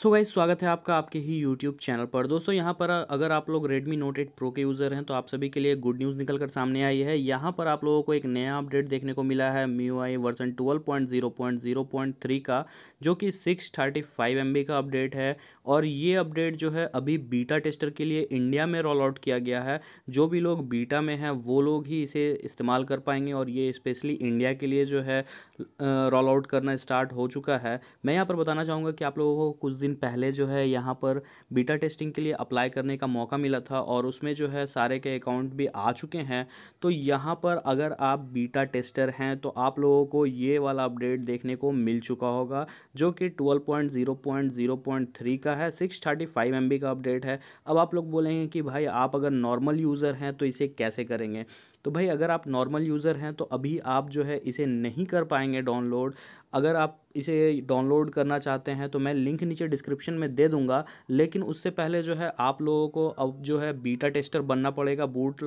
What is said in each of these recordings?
सो so guys स्वागत है आपका आपके ही यूट्यूब चैनल पर दोस्तों यहाँ पर अगर आप लोग Redmi Note 8 Pro के यूज़र हैं तो आप सभी के लिए गुड न्यूज़ निकल कर सामने आई है यहाँ पर आप लोगों को एक नया अपडेट देखने को मिला है MIUI वर्जन 12.0.0.3 का जो कि 635 MB का अपडेट है और ये अपडेट जो है अभी बीटा टेस्टर के लिए इंडिया में रोल आउट किया गया है जो भी लोग बीटा में हैं वो लोग ही इसे इस्तेमाल कर पाएंगे और ये स्पेशली इंडिया के लिए जो है रोल आउट करना स्टार्ट हो चुका है मैं यहाँ पर बताना चाहूँगा कि आप लोगों को कुछ दिन पहले जो है यहाँ पर बीटा टेस्टिंग के लिए अप्लाई करने का मौका मिला था और उसमें जो है सारे के अकाउंट भी आ चुके हैं तो यहाँ पर अगर आप बीटा टेस्टर हैं तो आप लोगों को ये वाला अपडेट देखने को मिल चुका होगा जो कि ट्वेल्व का है सिक्स थर्टी का अपडेट है अब आप लोग बोलेंगे कि भाई आप अगर नॉर्मल यूज़र हैं तो इसे कैसे करेंगे तो भाई अगर आप नॉर्मल यूज़र हैं तो अभी आप जो है इसे नहीं कर पाएंगे डाउनलोड अगर आप इसे डाउनलोड करना चाहते हैं तो मैं लिंक नीचे डिस्क्रिप्शन में दे दूंगा लेकिन उससे पहले जो है आप लोगों को अब जो है बीटा टेस्टर बनना पड़ेगा बूट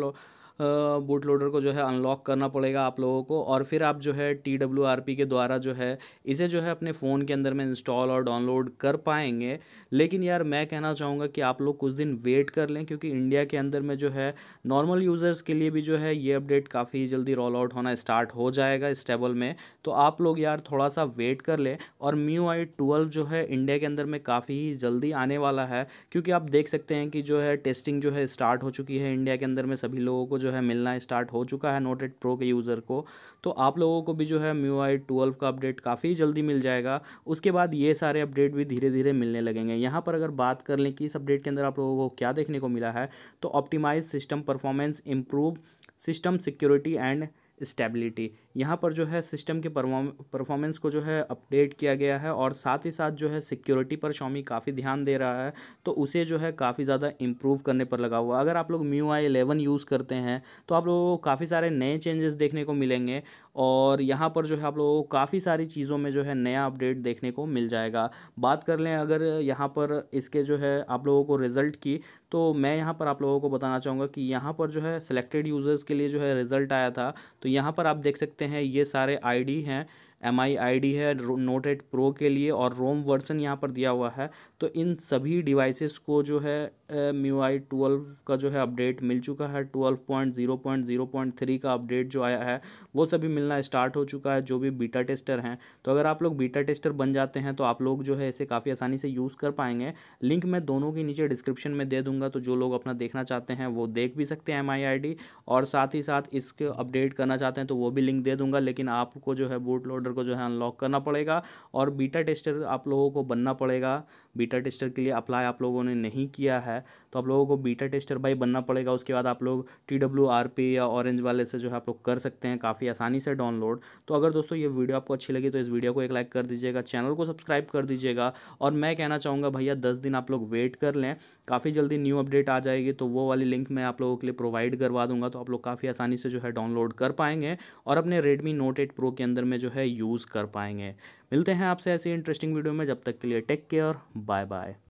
बूट लोडर को जो है अनलॉक करना पड़ेगा आप लोगों को और फिर आप जो है टी डब्ल्यू आर पी के द्वारा जो है इसे जो है अपने फ़ोन के अंदर में इंस्टॉल और डाउनलोड कर पाएंगे लेकिन यार मैं कहना चाहूँगा कि आप लोग कुछ दिन वेट कर लें क्योंकि इंडिया के अंदर में जो है नॉर्मल यूज़र्स के लिए भी जो है ये अपडेट काफ़ी जल्दी रोल आउट होना स्टार्ट हो जाएगा स्टेबल में तो आप लोग यार थोड़ा सा वेट कर लें और म्यू आई ट्वेल्व जो है इंडिया के अंदर में काफ़ी जल्दी आने वाला है क्योंकि आप देख सकते हैं कि जो है टेस्टिंग जो है स्टार्ट हो चुकी है इंडिया के अंदर में सभी लोगों को जो जो है मिलना स्टार्ट हो चुका है नोट एट प्रो के यूज़र को तो आप लोगों को भी जो है म्यू आई ट्वेल्व का अपडेट काफ़ी जल्दी मिल जाएगा उसके बाद ये सारे अपडेट भी धीरे धीरे मिलने लगेंगे यहाँ पर अगर बात कर लें कि इस अपडेट के अंदर आप लोगों को क्या देखने को मिला है तो optimise system performance improve system security and stability यहाँ पर जो है सिस्टम के परफॉर्मेंस को जो है अपडेट किया गया है और साथ ही साथ जो है सिक्योरिटी पर शॉमी काफ़ी ध्यान दे रहा है तो उसे जो है काफ़ी ज़्यादा इम्प्रूव करने पर लगा हुआ अगर आप लोग म्यू आई एलेवन यूज़ करते हैं तो आप लोगों को काफ़ी सारे नए चेंजेस देखने को मिलेंगे और यहाँ पर जो है आप लोगों को काफ़ी सारी चीज़ों में जो है नया अपडेट देखने को मिल जाएगा बात कर लें अगर यहाँ पर इसके जो है आप लोगों को रिज़ल्ट की तो मैं यहाँ पर आप लोगों को बताना चाहूँगा कि यहाँ पर जो है सिलेक्टेड यूज़र्स के लिए जो है रिज़ल्ट आया था तो यहाँ पर आप देख सकते हैं ये सारे आई हैं एम आई आई डी है नोट एट प्रो के लिए और रोम वर्सन यहाँ पर दिया हुआ है तो इन सभी डिवाइसेस को जो है म्यू आई ट्वेल्व का जो है अपडेट मिल चुका है twelve point zero point zero point three का अपडेट जो आया है वो सभी मिलना स्टार्ट हो चुका है जो भी बीटा टेस्टर हैं तो अगर आप लोग बीटा टेस्टर बन जाते हैं तो आप लोग जो है इसे काफ़ी आसानी से यूज़ कर पाएंगे लिंक मैं दोनों के नीचे डिस्क्रिप्शन में दे दूंगा तो जो लोग अपना देखना चाहते हैं वो देख भी सकते हैं एम आई और साथ ही साथ इसके अपडेट करना चाहते हैं तो वो भी लिंक दे दूँगा लेकिन आपको जो है बूट लोडर को जो है अनलॉक करना पड़ेगा और बीटा टेस्टर आप लोगों को बनना पड़ेगा बीटा टेस्टर के लिए अप्लाई आप लोगों ने नहीं किया है तो आप लोगों को बीटा टेस्टर भाई बनना पड़ेगा उसके बाद आप लोग टी डब्ल्यू आर पी या ऑरेंज वाले से जो है आप लोग कर सकते हैं काफ़ी आसानी से डाउनलोड तो अगर दोस्तों ये वीडियो आपको अच्छी लगी तो इस वीडियो को एक लाइक कर दीजिएगा चैनल को सब्सक्राइब कर दीजिएगा और मैं कहना चाहूँगा भैया दस दिन आप लोग वेट कर लें काफ़ी जल्दी न्यू अपडेट आ जाएगी तो वो वाली लिंक मैं आप लोगों के लिए प्रोवाइड करवा दूँगा तो आप लोग काफ़ी आसानी से जो है डाउनलोड कर पाएंगे और अपने रेडमी नोट एट प्रो के अंदर में जो है यूज़ कर पाएंगे मिलते हैं आपसे ऐसी इंटरेस्टिंग वीडियो में जब तक के लिए टेक केयर बाय बाय